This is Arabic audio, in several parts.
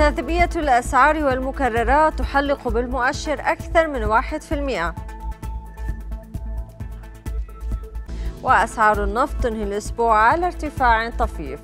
جاذبية الأسعار والمكررات تحلق بالمؤشر أكثر من 1% وأسعار النفط تنهي الأسبوع على ارتفاع طفيف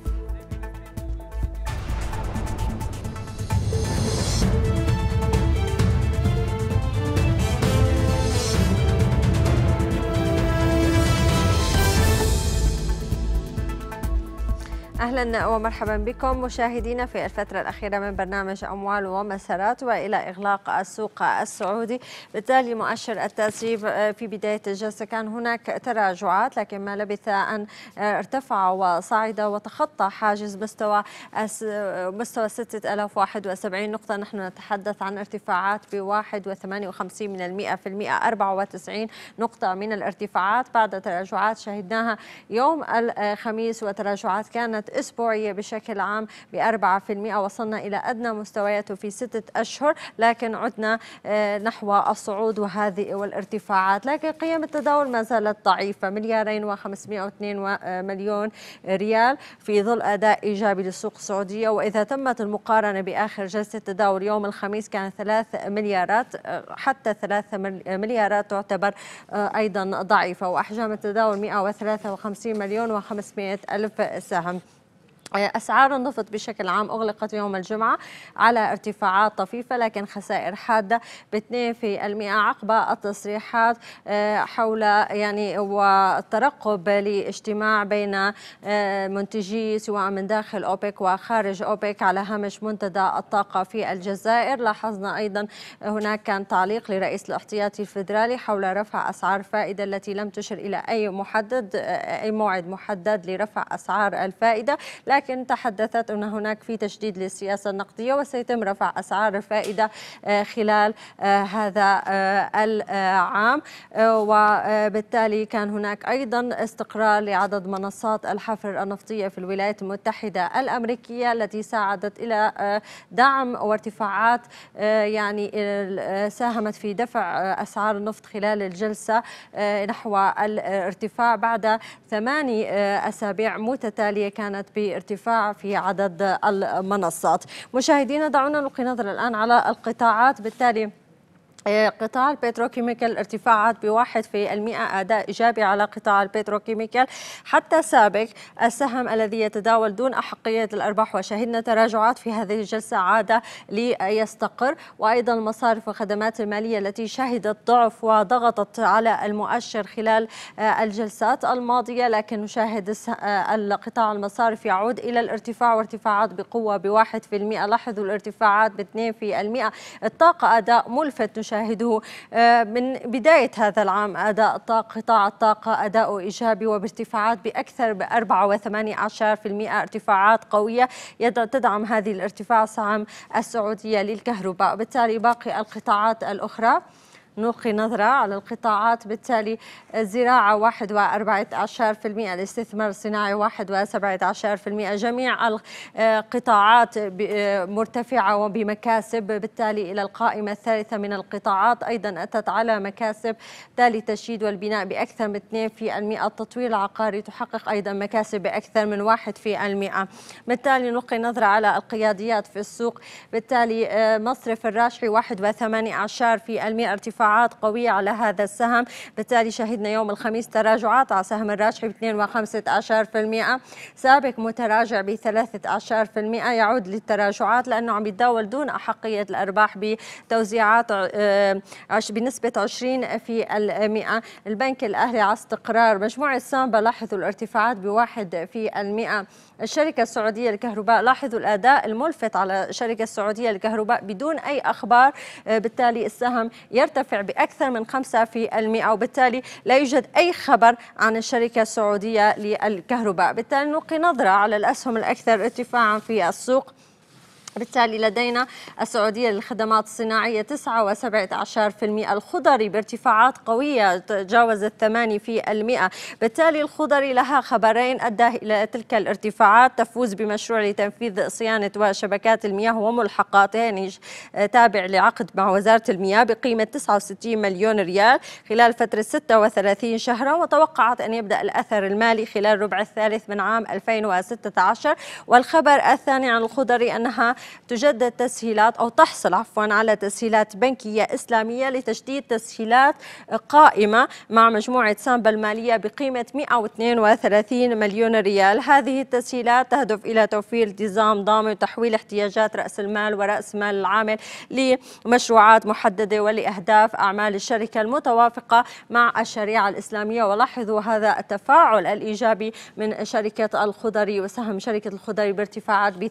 اهلا ومرحبا بكم مشاهدينا في الفتره الاخيره من برنامج اموال ومسارات والى اغلاق السوق السعودي بالتالي مؤشر التسريب في بدايه الجلسه كان هناك تراجعات لكن ما لبث ان ارتفع وصعد وتخطى حاجز مستوى مستوى 6071 نقطه نحن نتحدث عن ارتفاعات ب 1.58 من المئة في المئة 94 نقطه من الارتفاعات بعد تراجعات شهدناها يوم الخميس وتراجعات كانت الأسبوعية بشكل عام ب 4% وصلنا إلى أدنى مستوياته في ستة أشهر لكن عدنا آه، نحو الصعود وهذه والارتفاعات لكن قيم التداول ما زالت ضعيفة مليارين و502 آه، مليون ريال في ظل أداء إيجابي للسوق السعودية وإذا تمت المقارنة بآخر جلسة تداول يوم الخميس كان 3 مليارات آه، حتى 3 مليارات تعتبر أيضا ضعيفة وأحجام التداول 153 مليون و500 ألف سهم أسعار النفط بشكل عام أغلقت يوم الجمعة على ارتفاعات طفيفة لكن خسائر حادة ب 2% عقب التصريحات آه، حول يعني والترقب لاجتماع بين آه، منتجي سواء من داخل أوبك وخارج أوبك على هامش منتدى الطاقة في الجزائر لاحظنا أيضا هناك كان تعليق لرئيس الاحتياطي الفيدرالي حول رفع أسعار فائدة التي لم تشر إلى أي محدد آه، أي موعد محدد لرفع أسعار الفائدة لكن ولكن تحدثت أن هناك في تشديد للسياسة النقدية وسيتم رفع أسعار الفائدة آه، خلال آه، هذا آه، العام وبالتالي كان هناك أيضا استقرار لعدد منصات الحفر النفطية في الولايات المتحدة الأمريكية التي ساعدت إلى دعم وارتفاعات يعني ساهمت في دفع أسعار النفط خلال الجلسة نحو الارتفاع بعد ثماني أسابيع متتالية كانت بارتفاع الارتفاع في عدد المنصات مشاهدينا دعونا نلقي نظرة الآن على القطاعات بالتالي قطاع البتروكيميكال ارتفاعات بواحد في المئة أداء إيجابي على قطاع البتروكيميكال حتى سابق السهم الذي يتداول دون أحقية الأرباح وشهدنا تراجعات في هذه الجلسة عادة ليستقر وأيضا المصارف والخدمات المالية التي شهدت ضعف وضغطت على المؤشر خلال آه، الجلسات الماضية لكن نشاهد آه، القطاع المصارف يعود إلى الارتفاع وارتفاعات بقوة بواحد في المئة لاحظوا الارتفاعات باثنين في المئة الطاقة أداء ملفت نشاهد نشاهده آه، من بداية هذا العام أداء قطاع الطاقة أداء إيجابي وبارتفاعات بأكثر ب 4.18% ارتفاعات قوية تدعم هذه الارتفاع سهم السعودية للكهرباء وبالتالي باقي القطاعات الأخرى نلقي نظرة على القطاعات بالتالي الزراعة 1.14% الاستثمار الصناعي 1.17% جميع القطاعات مرتفعة وبمكاسب بالتالي إلى القائمة الثالثة من القطاعات أيضا أتت على مكاسب تالي تشييد والبناء بأكثر من 2% التطوير العقاري تحقق أيضا مكاسب بأكثر من 1% بالتالي نلقي نظرة على القياديات في السوق بالتالي آه، مصرف الراشحي 1.18% ارتفاع ارتفاعات قوية على هذا السهم بالتالي شهدنا يوم الخميس تراجعات على سهم الراجحي ب 2.15% سابق متراجع ب 13% يعود للتراجعات لأنه عم يتداول دون أحقية الأرباح بتوزيعات آه، بنسبة 20 في المئة البنك الأهلي على استقرار مجموعة سامبا لاحظوا الارتفاعات بواحد في المئة الشركة السعودية للكهرباء لاحظوا الأداء الملفت على الشركة السعودية للكهرباء بدون أي أخبار آه، بالتالي السهم يرتفع بأكثر من 5% وبالتالي لا يوجد أي خبر عن الشركة السعودية للكهرباء بالتالي نلقي نظرة على الأسهم الأكثر ارتفاعا في السوق بالتالي لدينا السعودية للخدمات الصناعية 79% الخضري بارتفاعات قوية تجاوزت 8% بالتالي الخضري لها خبرين أدى إلى تلك الارتفاعات تفوز بمشروع لتنفيذ صيانة وشبكات المياه وملحقاتين تابع لعقد مع وزارة المياه بقيمة 69 مليون ريال خلال فترة 36 شهرا وتوقعت أن يبدأ الأثر المالي خلال الربع الثالث من عام 2016 والخبر الثاني عن الخضري أنها تجدد تسهيلات أو تحصل عفوا على تسهيلات بنكية إسلامية لتجديد تسهيلات قائمة مع مجموعة سامبا المالية بقيمة 132 مليون ريال هذه التسهيلات تهدف إلى توفير التزام ضامن وتحويل احتياجات رأس المال ورأس مال العامل لمشروعات محددة ولأهداف أعمال الشركة المتوافقة مع الشريعة الإسلامية ولاحظوا هذا التفاعل الإيجابي من شركة الخضري وسهم شركة الخضري بارتفاعات ب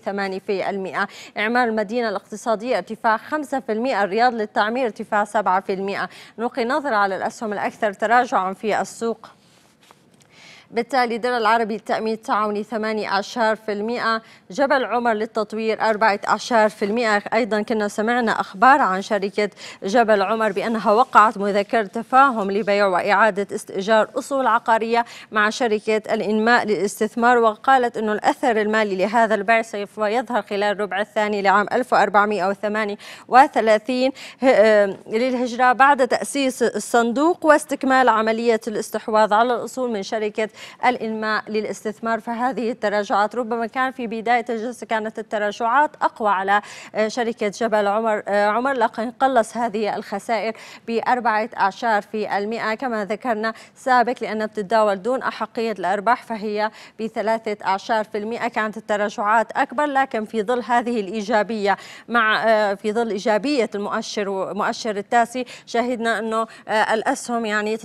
8% إعمار المدينة الاقتصادية ارتفاع 5% الرياض للتعمير ارتفاع 7% نلقي نظرة على الأسهم الأكثر تراجعا في السوق بالتالي درى العربي للتأمين التعاوني 8 جبل عمر للتطوير 4 أيضا كنا سمعنا أخبار عن شركة جبل عمر بأنها وقعت مذكرة تفاهم لبيع وإعادة استئجار أصول عقارية مع شركة الإنماء للاستثمار وقالت أن الأثر المالي لهذا البيع سوف يظهر خلال الربع الثاني لعام 1438 آه، للهجرة بعد تأسيس الصندوق واستكمال عملية الاستحواذ على الأصول من شركة الإنماء للاستثمار فهذه التراجعات ربما كان في بداية الجلسة كانت التراجعات أقوى على آه، شركة جبل عمر آه، عمر لكن قلص هذه الخسائر بأربعة أعشار في المئة كما ذكرنا سابق لأن بتتداول دون أحقية الأرباح فهي بثلاثة أعشار في المئة كانت التراجعات أكبر لكن في ظل هذه الإيجابية مع آه، في ظل إيجابية المؤشر ومؤشر التاسي شهدنا أنه الأسهم يعني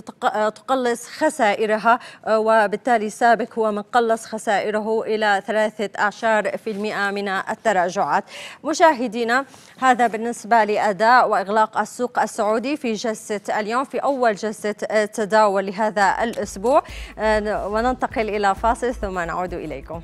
تقلص خسائرها و وبالتالي سابك هو من قلص خسائره إلى ثلاثة أعشار في المئة من التراجعات مشاهدينا هذا بالنسبة لأداء وإغلاق السوق السعودي في جلسة اليوم في أول جلسة تداول لهذا الأسبوع آه، وننتقل إلى فاصل ثم نعود إليكم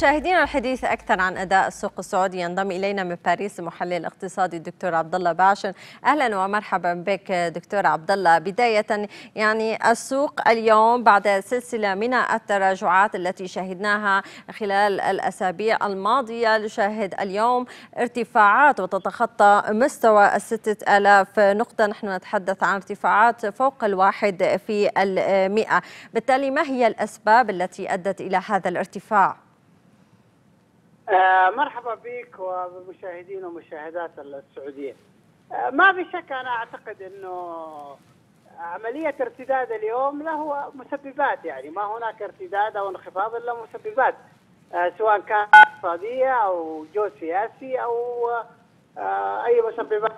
مشاهدينا الحديث اكثر عن اداء السوق السعودي ينضم الينا من باريس المحلل الاقتصادي الدكتور عبد الله باشن اهلا ومرحبا بك دكتور عبد الله بدايه يعني السوق اليوم بعد سلسله من التراجعات التي شهدناها خلال الاسابيع الماضيه نشاهد اليوم ارتفاعات وتتخطى مستوى ال 6000 نقطه نحن نتحدث عن ارتفاعات فوق الواحد في المئه بالتالي ما هي الاسباب التي ادت الى هذا الارتفاع آه، مرحبا بك وبمشاهدين ومشاهدات السعوديه. آه، ما في شك انا اعتقد انه عمليه ارتداد اليوم له مسببات يعني ما هناك ارتداد او انخفاض الا مسببات آه، سواء كانت اقتصاديه او جو سياسي او اي مسببات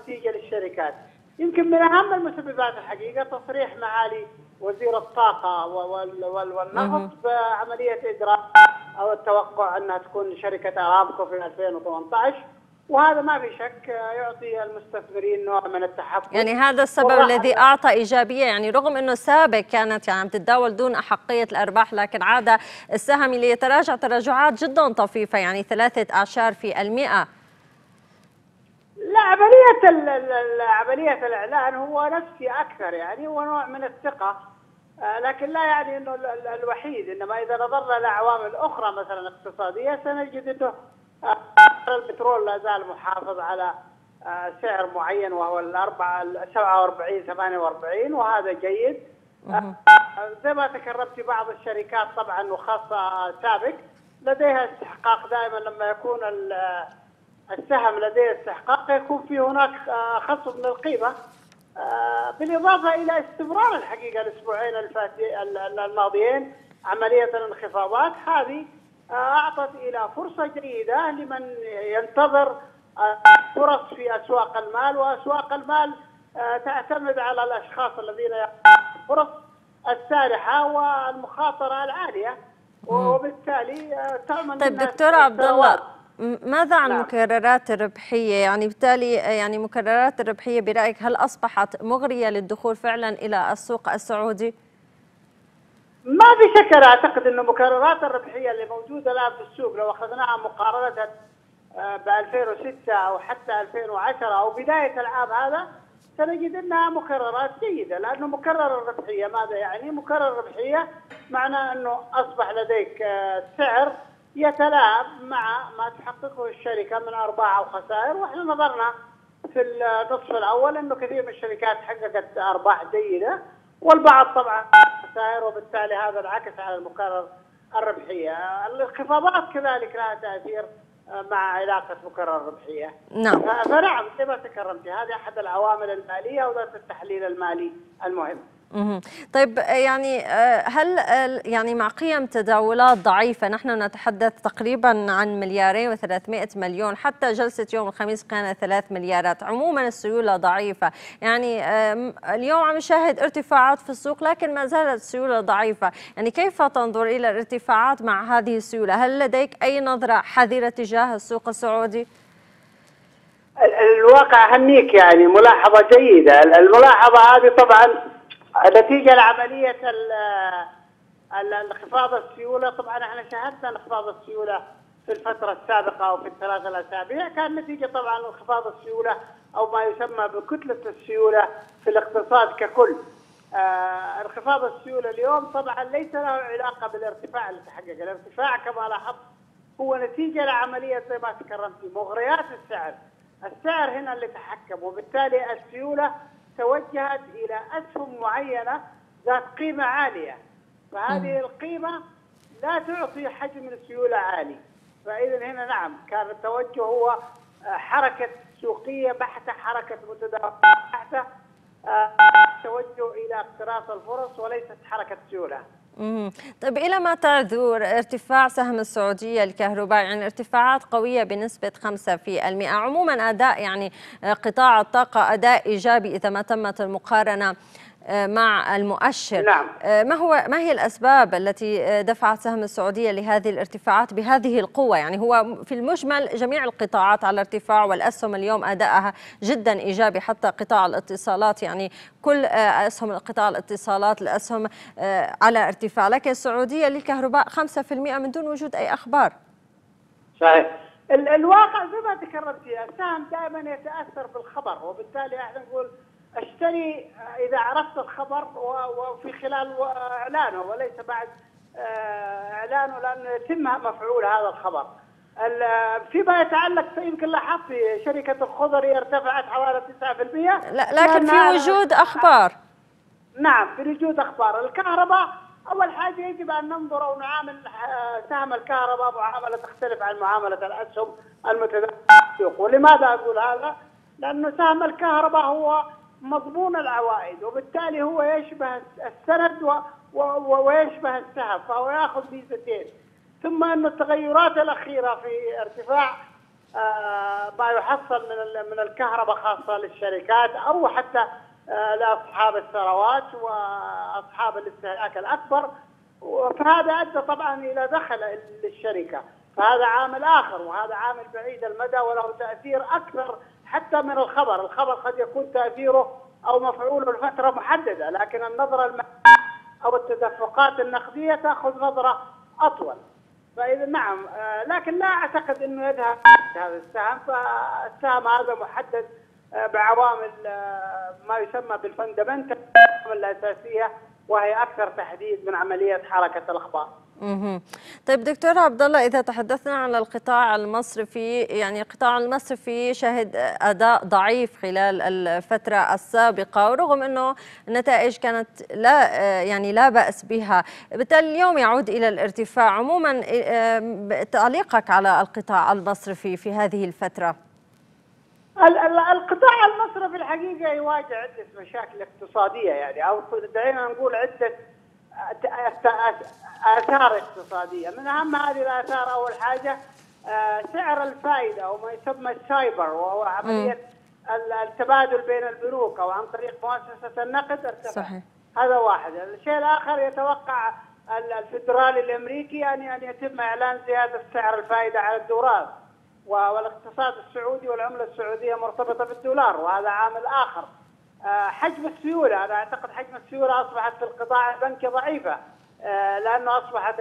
نتيجه للشركات. يمكن من اهم المسببات الحقيقه تصريح معالي وزير الطاقه والنفط بعمليه ادراك او التوقع انها تكون شركه ارامكو في 2018 وهذا ما في شك يعطي المستثمرين نوع من التحفظ يعني هذا السبب الذي اعطى ايجابيه يعني رغم انه سابق كانت يعني عم تتداول دون احقيه الارباح لكن عاد السهم اللي يتراجع تراجعات جدا طفيفه يعني ثلاثه اعشار في المئه لا عمليه عمليه الاعلان هو نفسي اكثر يعني هو نوع من الثقه آه، لكن لا يعني انه الوحيد انما اذا نظرنا لعوامل اخرى مثلا اقتصاديه سنجد انه آه، البترول لا زال محافظ على آه، سعر معين وهو الأربعة 47 48 وهذا جيد زي ما تكرمت بعض الشركات طبعا وخاصة سابق لديها استحقاق دائما لما يكون السهم لديه استحقاق يكون في هناك خصم من القيمة آه، بالاضافه الى استمرار الحقيقه الاسبوعين الماضيين عمليه الانخفاضات هذه آه، اعطت الى فرصه جيده لمن ينتظر آه، فرص في اسواق المال واسواق المال تعتمد على الاشخاص الذين فرص السارحه والمخاطره العاليه وبالتالي تعمل طيب دكتور عبد الله ماذا عن لا. نعم. مكررات الربحية يعني بالتالي يعني مكررات الربحية برأيك هل أصبحت مغرية للدخول فعلا إلى السوق السعودي؟ ما في شك أنا أعتقد أن مكررات الربحية اللي موجودة الآن في السوق لو أخذناها مقارنة آه، ب 2006 أو حتى 2010 أو بداية العام هذا سنجد أنها مكررات جيدة لأنه مكرر الربحية ماذا يعني؟ مكرر الربحية معناه أنه أصبح لديك آه، سعر يتلاعب مع ما تحققه الشركة من أرباح أو خسائر وإحنا نظرنا في النصف الأول أنه كثير من الشركات حققت أرباح جيدة والبعض طبعا خسائر وبالتالي هذا انعكس على المكرر الربحية الانخفاضات كذلك لها تأثير مع علاقة مكرر الربحية نعم فنعم كما تكرمت هذه أحد العوامل المالية وذات التحليل المالي المهم طيب يعني آه، هل آه، يعني مع قيم تداولات ضعيفة نحن نتحدث تقريبا عن مليارين و300 مليون حتى جلسة يوم الخميس كانت ثلاث مليارات عموما السيولة ضعيفة يعني اليوم عم نشاهد ارتفاعات في السوق لكن ما زالت السيولة ضعيفة يعني كيف تنظر إلى الارتفاعات مع هذه السيولة هل لديك أي نظرة حذرة تجاه السوق السعودي؟ الواقع هنيك يعني ملاحظة جيدة الملاحظة هذه طبعا نتيجه لعمليه انخفاض السيوله طبعا احنا شاهدنا انخفاض السيوله في الفتره السابقه او في الثلاث الاسابيع كان نتيجه طبعا انخفاض السيوله او ما يسمى بكتله السيوله في الاقتصاد ككل. آه انخفاض السيوله اليوم طبعا ليس له علاقه بالارتفاع اللي تحقق، الارتفاع كما لاحظت هو نتيجه لعمليه زي ما تكرمت مغريات السعر. السعر هنا اللي تحكم وبالتالي السيوله توجهت الى اسهم معينه ذات قيمه عاليه فهذه القيمه لا تعطي حجم السيوله عالي فاذا هنا نعم كان التوجه هو آه، حركه سوقيه بحته حركه متداوله بحته آه، توجه الى اقتراص الفرص وليست حركه سيوله طيب إلى ما تعذر ارتفاع سهم السعودية الكهرباء يعني ارتفاعات قوية بنسبة 5% عموما أداء يعني آه، قطاع الطاقة أداء إيجابي إذا ما تمت المقارنة آه، مع المؤشر نعم. آه، ما هو ما هي الأسباب التي آه، دفعت سهم السعودية لهذه الارتفاعات بهذه القوة يعني هو في المجمل جميع القطاعات على ارتفاع والأسهم اليوم أدائها جدا إيجابي حتى قطاع الاتصالات يعني كل أسهم قطاع الاتصالات الأسهم على ارتفاع لكن السعودية للكهرباء 5% من دون وجود أي أخبار صحيح الواقع زي ما ذكرت السهم دائما يتاثر بالخبر وبالتالي احنا نقول اشتري اذا عرفت الخبر وفي خلال اعلانه وليس بعد آه، اعلانه لان يتم مفعول هذا الخبر. فيما يتعلق يمكن لاحظت في شركه الخضري ارتفعت حوالي 9% لا لكن في وجود اخبار نعم في وجود اخبار الكهرباء اول حاجه يجب ان ننظر او نعامل آه، سهم الكهرباء معامله تختلف عن معامله الاسهم المتداوله ولماذا اقول هذا؟ لانه سهم الكهرباء هو مضمون العوائد وبالتالي هو يشبه السند و ويشبه السهم فهو ياخذ ميزتين ثم ان التغيرات الاخيره في ارتفاع آه، ما يحصل من من الكهرباء خاصه للشركات او حتى آه، لاصحاب الثروات واصحاب الاستهلاك الاكبر فهذا ادى طبعا الى دخل للشركه فهذا عامل اخر وهذا عامل بعيد المدى وله تاثير اكثر حتى من الخبر الخبر قد يكون تأثيره أو مفعوله لفترة محددة لكن النظرة أو التدفقات النقدية تأخذ نظرة أطول فإذا نعم آه، لكن لا أعتقد أنه يذهب هذا السهم فالسهم هذا محدد آه، بعوامل آه، ما يسمى بالفندمنتال الأساسية وهي أكثر تحديد من عملية حركة الأخبار طيب دكتور عبد الله اذا تحدثنا عن القطاع المصرفي يعني القطاع المصرفي شهد اداء ضعيف خلال الفتره السابقه ورغم انه النتائج كانت لا يعني لا باس بها بالتالي اليوم يعود الى الارتفاع عموما آه، تعليقك على القطاع المصرفي في هذه الفتره القطاع المصرفي الحقيقه يواجه عده مشاكل اقتصاديه يعني او دعينا نقول عده اثار اقتصاديه من اهم هذه الاثار اول حاجه آه، سعر الفائده او ما يسمى السايبر وهو عمليه التبادل بين البنوك او عن طريق مؤسسه النقد ارتفع صحيح. هذا واحد الشيء الاخر يتوقع الفدرالي الامريكي ان ان يتم اعلان زياده سعر الفائده على الدولار والاقتصاد السعودي والعمله السعوديه مرتبطه بالدولار وهذا عامل اخر آه، حجم السيوله انا اعتقد حجم السيوله اصبحت في القطاع البنكي ضعيفه آه، لانه اصبحت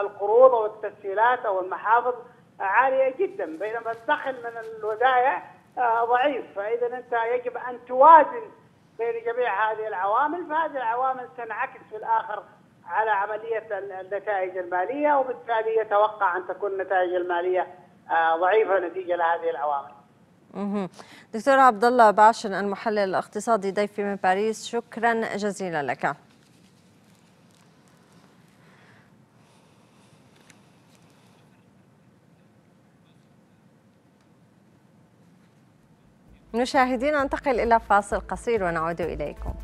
القروض او التسهيلات او المحافظ عاليه جدا بينما الدخل من الودائع آه، ضعيف فاذا انت يجب ان توازن بين جميع هذه العوامل فهذه العوامل تنعكس في الاخر على عمليه النتائج الماليه وبالتالي يتوقع ان تكون النتائج الماليه ضعيفه نتيجه لهذه العوامل دكتور عبد الله باشن المحلل الاقتصادي ضيفي من باريس شكرا جزيلا لك مشاهدينا ننتقل إلى فاصل قصير ونعود إليكم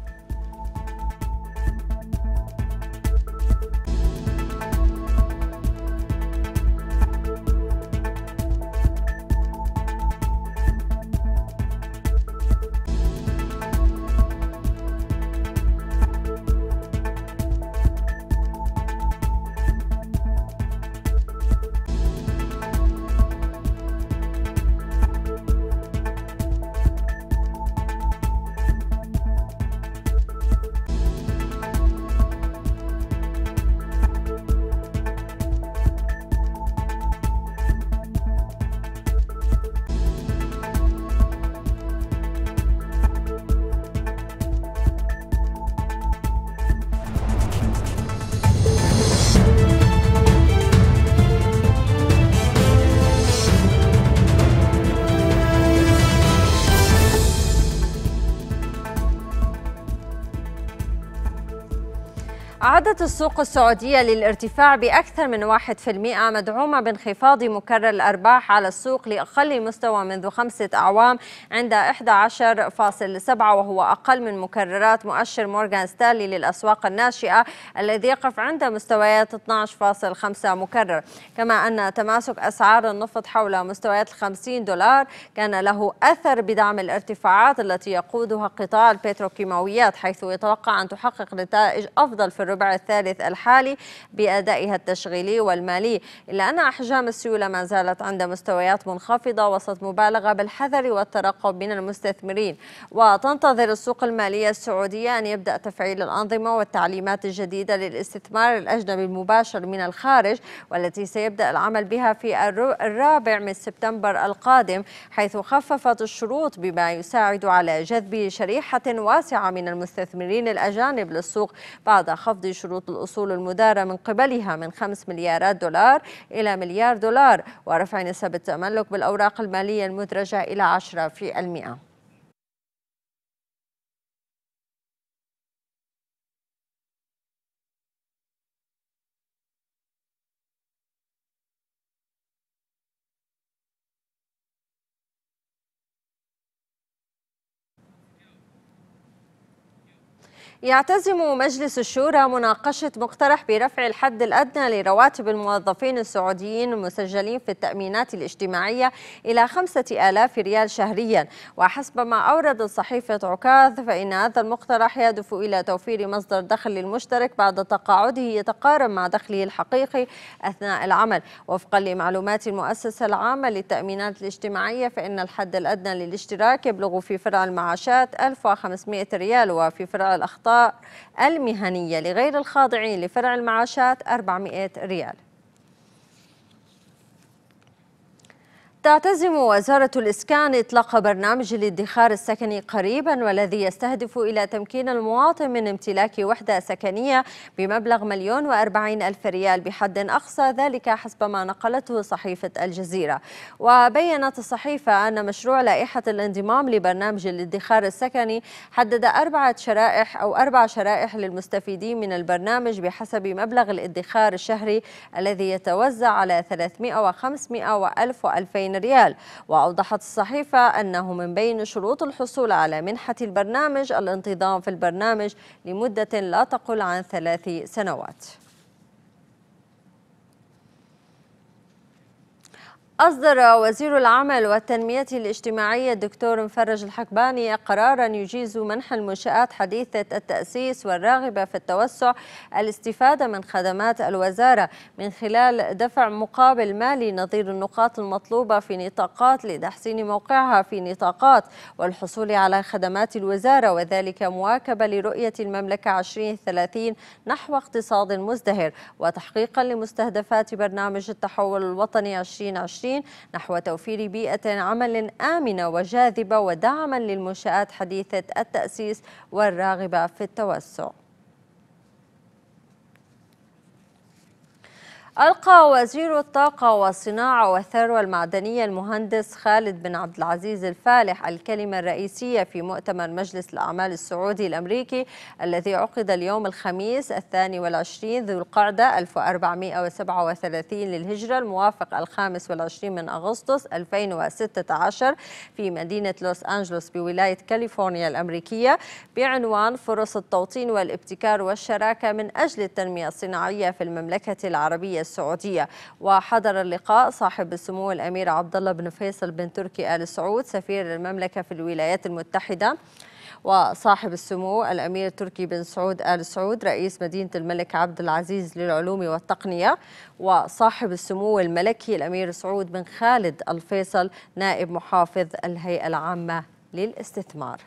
شهدت السوق السعودية للارتفاع بأكثر من 1% مدعومة بانخفاض مكرر الأرباح على السوق لأقل مستوى منذ خمسة أعوام عند 11.7 وهو أقل من مكررات مؤشر مورغان ستانلي للأسواق الناشئة الذي يقف عند مستويات 12.5 مكرر كما أن تماسك أسعار النفط حول مستويات 50 دولار كان له أثر بدعم الارتفاعات التي يقودها قطاع البتروكيماويات حيث يتوقع أن تحقق نتائج أفضل في الربع الثالث الحالي بأدائها التشغيلي والمالي إلا أن أحجام السيولة ما زالت عند مستويات منخفضة وسط مبالغة بالحذر والترقب من المستثمرين وتنتظر السوق المالية السعودية أن يبدأ تفعيل الأنظمة والتعليمات الجديدة للاستثمار الأجنبي المباشر من الخارج والتي سيبدأ العمل بها في الرابع من سبتمبر القادم حيث خففت الشروط بما يساعد على جذب شريحة واسعة من المستثمرين الأجانب للسوق بعد خفض شروط شروط الأصول المدارة من قبلها من 5 مليارات دولار إلى مليار دولار ورفع نسب التملك بالأوراق المالية المدرجة إلى 10% يعتزم مجلس الشورى مناقشة مقترح برفع الحد الأدنى لرواتب الموظفين السعوديين المسجلين في التأمينات الاجتماعية إلى خمسة آلاف ريال شهريا وحسب ما أوردت صحيفة عكاظ فإن هذا المقترح يهدف إلى توفير مصدر دخل للمشترك بعد تقاعده يتقارب مع دخله الحقيقي أثناء العمل وفقا لمعلومات المؤسسة العامة للتأمينات الاجتماعية فإن الحد الأدنى للاشتراك يبلغ في فرع المعاشات 1500 ريال وفي فرع الأخطاء الأخطاء المهنية لغير الخاضعين لفرع المعاشات 400 ريال تعتزم وزارة الإسكان إطلاق برنامج الادخار السكني قريبا والذي يستهدف إلى تمكين المواطن من امتلاك وحدة سكنية بمبلغ مليون وأربعين ألف ريال بحد أقصى ذلك حسب ما نقلته صحيفة الجزيرة وبيّنت الصحيفة أن مشروع لائحة الانضمام لبرنامج الادخار السكني حدد أربعة شرائح أو أربع شرائح للمستفيدين من البرنامج بحسب مبلغ الادخار الشهري الذي يتوزع على 300 و500 و1000 و2000 ريال وأوضحت الصحيفة أنه من بين شروط الحصول على منحة البرنامج الانتظام في البرنامج لمدة لا تقل عن ثلاث سنوات أصدر وزير العمل والتنمية الاجتماعية الدكتور مفرج الحكباني قرارا يجيز منح المنشآت حديثة التأسيس والراغبة في التوسع الاستفادة من خدمات الوزارة من خلال دفع مقابل مالي نظير النقاط المطلوبة في نطاقات لتحسين موقعها في نطاقات والحصول على خدمات الوزارة وذلك مواكبة لرؤية المملكة 2030 نحو اقتصاد مزدهر وتحقيقا لمستهدفات برنامج التحول الوطني 2020 2025 نحو توفير بيئة عمل آمنة وجاذبة ودعما للمنشآت حديثة التأسيس والراغبة في التوسع ألقى وزير الطاقة والصناعة والثروة المعدنية المهندس خالد بن عبد العزيز الفالح الكلمة الرئيسية في مؤتمر مجلس الأعمال السعودي الأمريكي الذي عقد اليوم الخميس الثاني والعشرين ذو القعدة 1437 للهجرة الموافق الخامس والعشرين من أغسطس 2016 في مدينة لوس أنجلوس بولاية كاليفورنيا الأمريكية بعنوان فرص التوطين والابتكار والشراكة من أجل التنمية الصناعية في المملكة العربية السعوديه وحضر اللقاء صاحب السمو الامير عبد الله بن فيصل بن تركي ال سعود سفير المملكه في الولايات المتحده وصاحب السمو الأمير تركي بن سعود آل سعود رئيس مدينة الملك عبد العزيز للعلوم والتقنية وصاحب السمو الملكي الأمير سعود بن خالد الفيصل نائب محافظ الهيئة العامة للاستثمار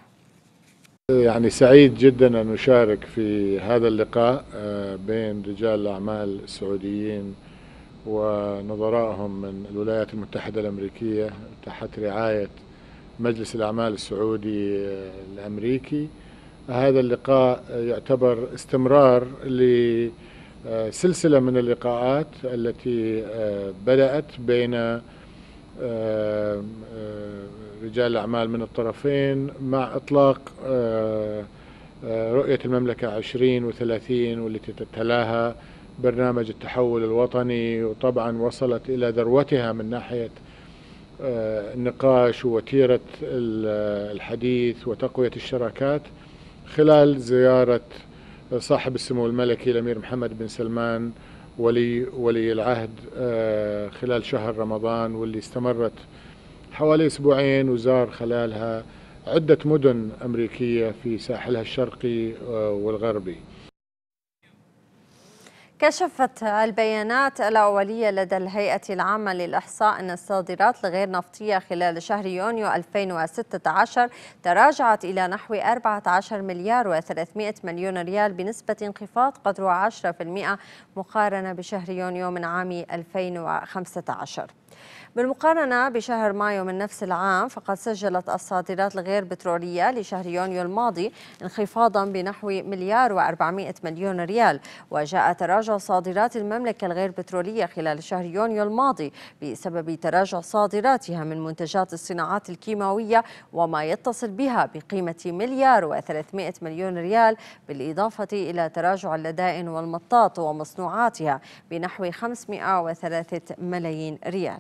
يعني سعيد جدا أن أشارك في هذا اللقاء آه، بين رجال الأعمال السعوديين ونظرائهم من الولايات المتحدة الأمريكية تحت رعاية مجلس الأعمال السعودي آه، الأمريكي هذا اللقاء يعتبر استمرار لسلسلة من اللقاءات التي آه، بدأت بين رجال الأعمال من الطرفين مع إطلاق آه، آه، رؤية المملكة 2030 والتي تتلاها برنامج التحول الوطني وطبعا وصلت إلى ذروتها من ناحية آه، النقاش ووتيرة الحديث وتقوية الشراكات خلال زيارة صاحب السمو الملكي الأمير محمد بن سلمان ولي ولي العهد خلال شهر رمضان واللي استمرت حوالي أسبوعين وزار خلالها عدة مدن أمريكية في ساحلها الشرقي آه، والغربي كشفت البيانات الأولية لدى الهيئة العامة للإحصاء أن الصادرات الغير نفطية خلال شهر يونيو 2016 تراجعت إلى نحو 14 مليار و300 مليون ريال بنسبة انخفاض قدره 10% مقارنة بشهر يونيو من عام 2015 بالمقارنة بشهر مايو من نفس العام فقد سجلت الصادرات الغير بترولية لشهر يونيو الماضي انخفاضا بنحو مليار و400 مليون ريال وجاء تراجع صادرات المملكة الغير بترولية خلال شهر يونيو الماضي بسبب تراجع صادراتها من منتجات الصناعات الكيماوية وما يتصل بها بقيمة مليار و300 مليون ريال بالإضافة إلى تراجع اللدائن والمطاط ومصنوعاتها بنحو 503 ملايين ريال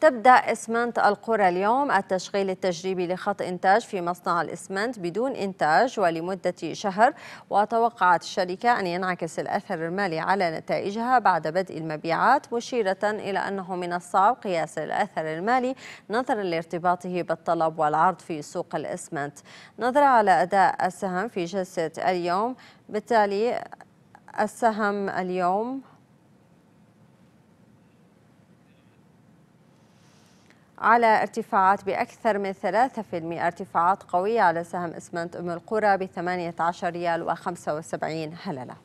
تبدأ إسمنت القرى اليوم التشغيل التجريبي لخط إنتاج في مصنع الإسمنت بدون إنتاج ولمدة شهر وتوقعت الشركة أن ينعكس الأثر المالي على نتائجها بعد بدء المبيعات مشيرة إلى أنه من الصعب قياس الأثر المالي نظرا لارتباطه بالطلب والعرض في سوق الإسمنت نظرا على أداء السهم في جلسة اليوم بالتالي السهم اليوم على ارتفاعات بأكثر من 3% ارتفاعات قوية على سهم إسمنت أم القرى ب 18 ريال و75 هللة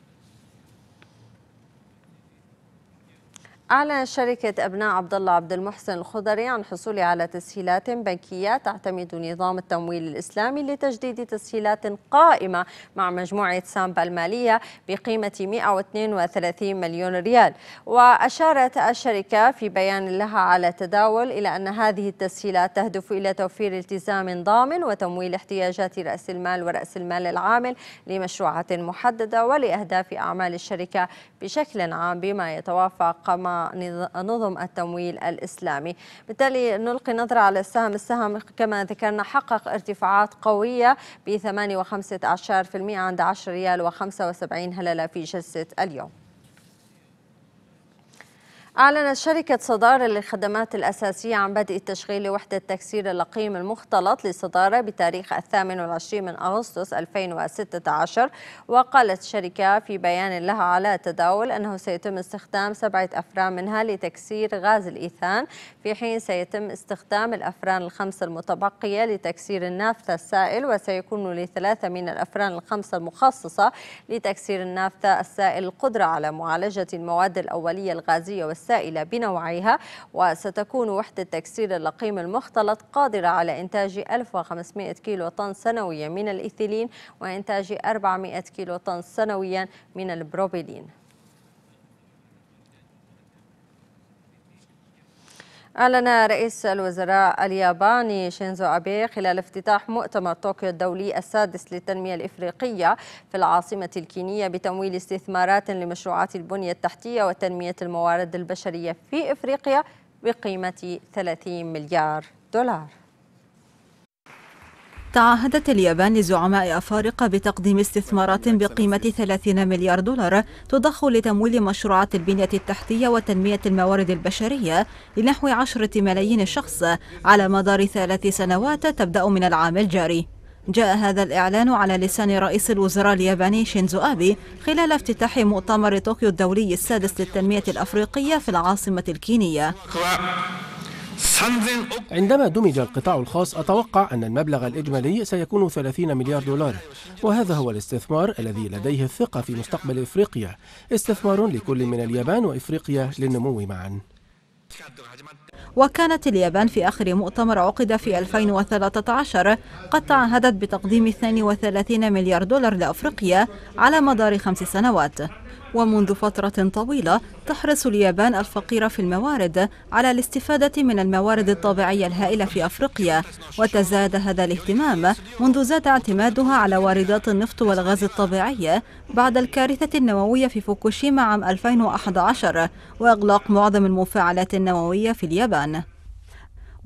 أعلنت شركة أبناء عبد الله عبد المحسن الخضري عن حصول على تسهيلات بنكية تعتمد نظام التمويل الإسلامي لتجديد تسهيلات قائمة مع مجموعة سامبا المالية بقيمة 132 مليون ريال وأشارت الشركة في بيان لها على تداول إلى أن هذه التسهيلات تهدف إلى توفير التزام ضامن وتمويل احتياجات رأس المال ورأس المال العامل لمشروعات محددة ولأهداف أعمال الشركة بشكل عام بما يتوافق مع مع نظم التمويل الإسلامي بالتالي نلقي نظرة على السهم السهم كما ذكرنا حقق ارتفاعات قوية ب 8.5% عند 10 ريال و75 هللة في جلسة اليوم أعلنت شركة صدارة للخدمات الأساسية عن بدء تشغيل لوحدة تكسير اللقيم المختلط للصدارة بتاريخ الثامن والعشرين من أغسطس 2016 وقالت الشركة في بيان لها على التداول أنه سيتم استخدام سبعة أفران منها لتكسير غاز الإيثان في حين سيتم استخدام الأفران الخمسة المتبقية لتكسير النافثة السائل وسيكون لثلاثة من الأفران الخمسة المخصصة لتكسير النافثة السائل القدرة على معالجة المواد الأولية الغازية والسائل السائلة بنوعيها وستكون وحدة تكسير اللقيم المختلط قادرة على إنتاج 1500 كيلو طن سنويا من الإيثيلين وإنتاج 400 كيلو طن سنويا من البروبيلين أعلن رئيس الوزراء الياباني شينزو أبي خلال افتتاح مؤتمر طوكيو الدولي السادس للتنمية الإفريقية في العاصمة الكينية بتمويل استثمارات لمشروعات البنية التحتية وتنمية الموارد البشرية في إفريقيا بقيمة 30 مليار دولار تعهدت اليابان لزعماء أفارقة بتقديم استثمارات بقيمة 30 مليار دولار تضخ لتمويل مشروعات البنية التحتية وتنمية الموارد البشرية لنحو عشرة ملايين شخص على مدار ثلاث سنوات تبدأ من العام الجاري جاء هذا الإعلان على لسان رئيس الوزراء الياباني شينزو آبي خلال افتتاح مؤتمر طوكيو الدولي السادس للتنمية الأفريقية في العاصمة الكينية عندما دمج القطاع الخاص أتوقع أن المبلغ الإجمالي سيكون 30 مليار دولار وهذا هو الاستثمار الذي لديه الثقة في مستقبل إفريقيا استثمار لكل من اليابان وإفريقيا للنمو معاً وكانت اليابان في آخر مؤتمر عقد في 2013 قد تعهدت بتقديم 32 مليار دولار لأفريقيا على مدار خمس سنوات ومنذ فترة طويلة تحرص اليابان الفقيرة في الموارد على الاستفادة من الموارد الطبيعية الهائلة في أفريقيا وتزاد هذا الاهتمام منذ زاد اعتمادها على واردات النفط والغاز الطبيعي بعد الكارثة النووية في فوكوشيما عام 2011 وإغلاق معظم المفاعلات النووية في اليابان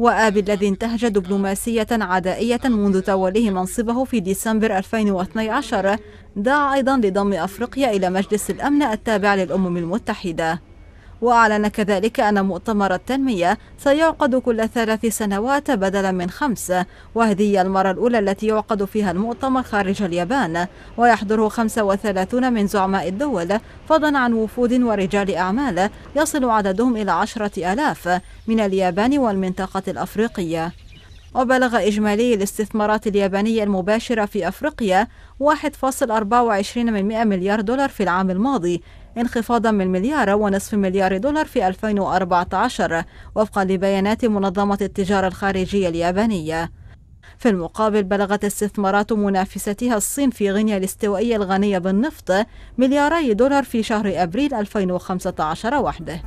وآب الذي انتهج دبلوماسية عدائية منذ توليه منصبه في ديسمبر 2012 دعا أيضا لضم أفريقيا إلى مجلس الأمن التابع للأمم المتحدة وأعلن كذلك أن مؤتمر التنمية سيعقد كل ثلاث سنوات بدلا من خمس وهذه هي المرة الأولى التي يعقد فيها المؤتمر خارج اليابان ويحضره 35 من زعماء الدول فضلا عن وفود ورجال أعمال يصل عددهم إلى عشرة آلاف من اليابان والمنطقة الأفريقية وبلغ إجمالي الاستثمارات اليابانية المباشرة في أفريقيا 1.24 مليار دولار في العام الماضي انخفاضا من مليار ونصف مليار دولار في 2014 وفقا لبيانات منظمة التجارة الخارجية اليابانية في المقابل بلغت استثمارات منافستها الصين في غينيا الاستوائية الغنية بالنفط ملياري دولار في شهر أبريل 2015 وحده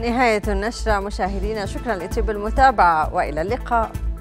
نهاية النشرة مشاهدينا شكرا لطيب المتابعة وإلى اللقاء